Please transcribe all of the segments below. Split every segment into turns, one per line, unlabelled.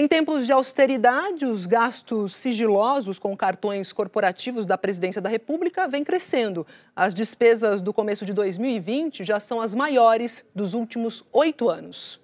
Em tempos de austeridade, os gastos sigilosos com cartões corporativos da Presidência da República vêm crescendo. As despesas do começo de 2020 já são as maiores dos últimos oito anos.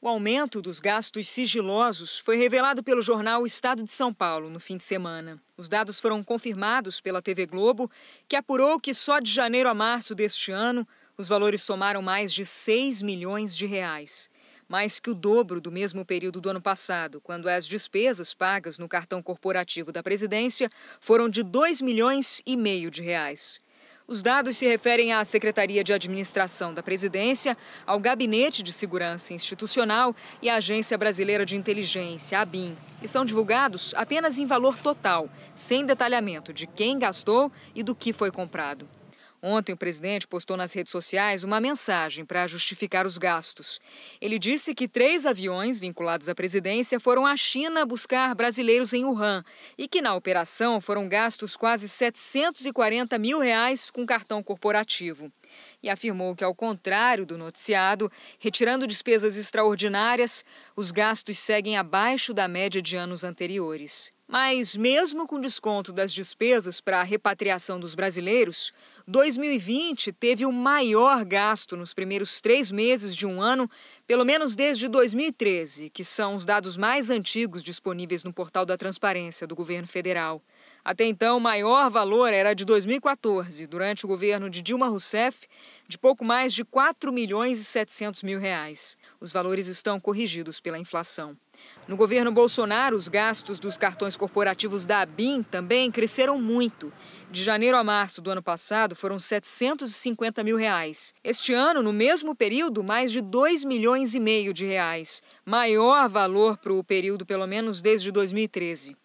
O aumento dos gastos sigilosos foi revelado pelo jornal Estado de São Paulo no fim de semana. Os dados foram confirmados pela TV Globo, que apurou que só de janeiro a março deste ano os valores somaram mais de 6 milhões de reais mais que o dobro do mesmo período do ano passado, quando as despesas pagas no cartão corporativo da presidência foram de 2 milhões e meio de reais. Os dados se referem à Secretaria de Administração da Presidência, ao Gabinete de Segurança Institucional e à Agência Brasileira de Inteligência, ABIN, e são divulgados apenas em valor total, sem detalhamento de quem gastou e do que foi comprado. Ontem, o presidente postou nas redes sociais uma mensagem para justificar os gastos. Ele disse que três aviões vinculados à presidência foram à China buscar brasileiros em Wuhan e que na operação foram gastos quase 740 mil reais com cartão corporativo e afirmou que, ao contrário do noticiado, retirando despesas extraordinárias, os gastos seguem abaixo da média de anos anteriores. Mas, mesmo com desconto das despesas para a repatriação dos brasileiros, 2020 teve o maior gasto nos primeiros três meses de um ano, pelo menos desde 2013, que são os dados mais antigos disponíveis no portal da transparência do governo federal. Até então, o maior valor era de 2014, durante o governo de Dilma Rousseff, de pouco mais de 4 milhões e 700 mil reais. Os valores estão corrigidos pela inflação. No governo Bolsonaro, os gastos dos cartões corporativos da ABIN também cresceram muito. De janeiro a março do ano passado, foram 750 mil reais. Este ano, no mesmo período, mais de 2 milhões e meio de reais. Maior valor para o período, pelo menos desde 2013.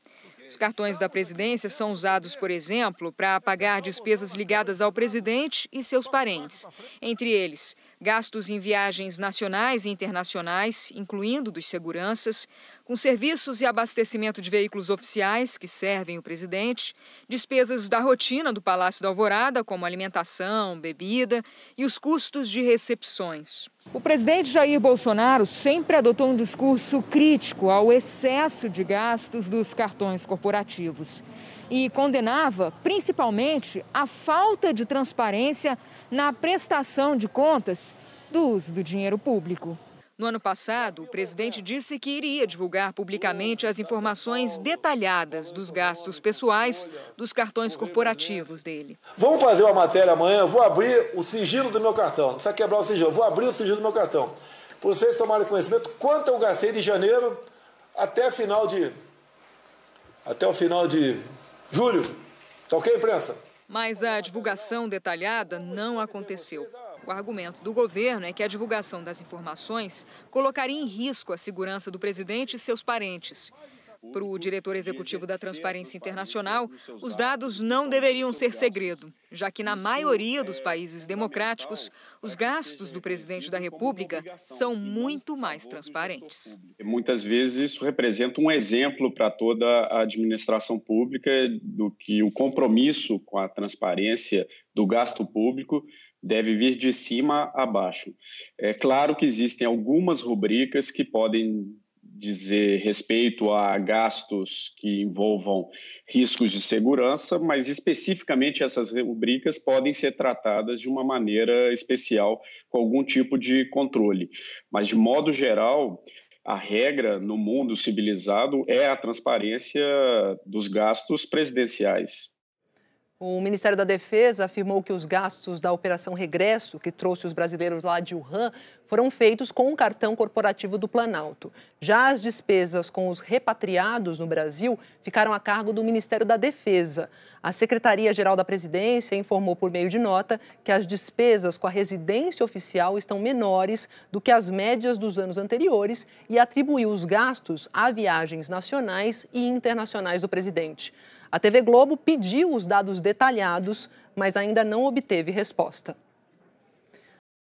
Os cartões da presidência são usados, por exemplo, para pagar despesas ligadas ao presidente e seus parentes. Entre eles, gastos em viagens nacionais e internacionais, incluindo dos seguranças, com serviços e abastecimento de veículos oficiais que servem o presidente, despesas da rotina do Palácio da Alvorada, como alimentação, bebida e os custos de recepções. O presidente Jair Bolsonaro sempre adotou um discurso crítico ao excesso de gastos dos cartões corporativos e condenava principalmente a falta de transparência na prestação de contas do uso do dinheiro público. No ano passado, o presidente disse que iria divulgar publicamente as informações detalhadas dos gastos pessoais dos cartões corporativos dele.
Vamos fazer uma matéria amanhã, vou abrir o sigilo do meu cartão. Não precisa tá quebrar o sigilo, vou abrir o sigilo do meu cartão. Para vocês tomarem conhecimento quanto eu gastei de janeiro até final de. Até o final de Júlio, tá ok, imprensa?
Mas a divulgação detalhada não aconteceu. O argumento do governo é que a divulgação das informações colocaria em risco a segurança do presidente e seus parentes. Para o diretor executivo da Transparência Internacional, os dados não deveriam ser segredo, já que na maioria dos eh, países democráticos, os gastos do presidente da República são muito mais transparentes.
Muitas vezes isso representa um exemplo para toda a administração pública do que o compromisso com a transparência do gasto público deve vir de cima a baixo. É claro que existem algumas rubricas que podem dizer respeito a gastos que envolvam riscos de segurança, mas especificamente essas rubricas podem ser tratadas de uma maneira especial, com algum tipo de controle. Mas, de modo geral, a regra no mundo civilizado é a transparência dos gastos presidenciais.
O Ministério da Defesa afirmou que os gastos da Operação Regresso, que trouxe os brasileiros lá de Wuhan, foram feitos com o cartão corporativo do Planalto. Já as despesas com os repatriados no Brasil ficaram a cargo do Ministério da Defesa. A Secretaria-Geral da Presidência informou por meio de nota que as despesas com a residência oficial estão menores do que as médias dos anos anteriores e atribuiu os gastos a viagens nacionais e internacionais do presidente. A TV Globo pediu os dados detalhados, mas ainda não obteve resposta.